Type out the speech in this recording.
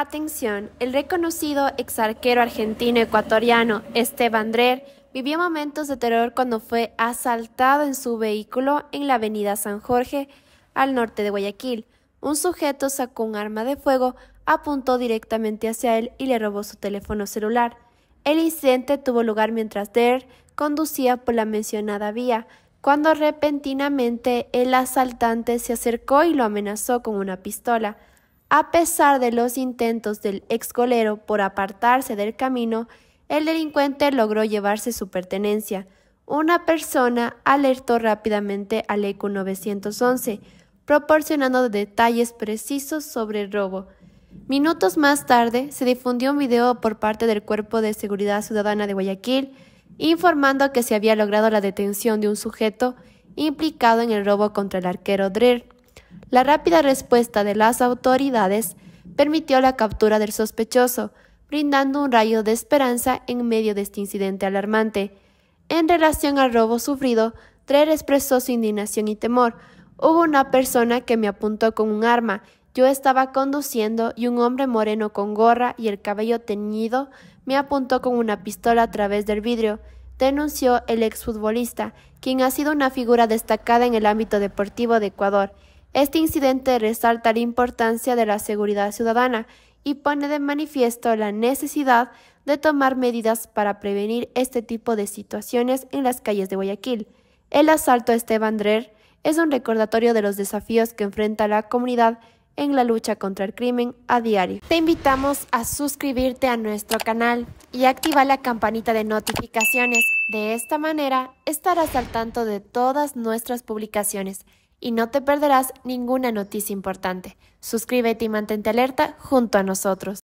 atención, el reconocido exarquero argentino-ecuatoriano Esteban Drer vivió momentos de terror cuando fue asaltado en su vehículo en la avenida San Jorge, al norte de Guayaquil. Un sujeto sacó un arma de fuego, apuntó directamente hacia él y le robó su teléfono celular. El incidente tuvo lugar mientras Drer conducía por la mencionada vía, cuando repentinamente el asaltante se acercó y lo amenazó con una pistola. A pesar de los intentos del excolero por apartarse del camino, el delincuente logró llevarse su pertenencia. Una persona alertó rápidamente al ECO 911, proporcionando detalles precisos sobre el robo. Minutos más tarde, se difundió un video por parte del Cuerpo de Seguridad Ciudadana de Guayaquil, informando que se había logrado la detención de un sujeto implicado en el robo contra el arquero Dreher. La rápida respuesta de las autoridades permitió la captura del sospechoso, brindando un rayo de esperanza en medio de este incidente alarmante. En relación al robo sufrido, Trer expresó su indignación y temor. Hubo una persona que me apuntó con un arma. Yo estaba conduciendo y un hombre moreno con gorra y el cabello teñido me apuntó con una pistola a través del vidrio, denunció el exfutbolista, quien ha sido una figura destacada en el ámbito deportivo de Ecuador. Este incidente resalta la importancia de la seguridad ciudadana y pone de manifiesto la necesidad de tomar medidas para prevenir este tipo de situaciones en las calles de Guayaquil. El asalto a Esteban Drer es un recordatorio de los desafíos que enfrenta la comunidad en la lucha contra el crimen a diario. Te invitamos a suscribirte a nuestro canal y activar la campanita de notificaciones. De esta manera estarás al tanto de todas nuestras publicaciones y no te perderás ninguna noticia importante. Suscríbete y mantente alerta junto a nosotros.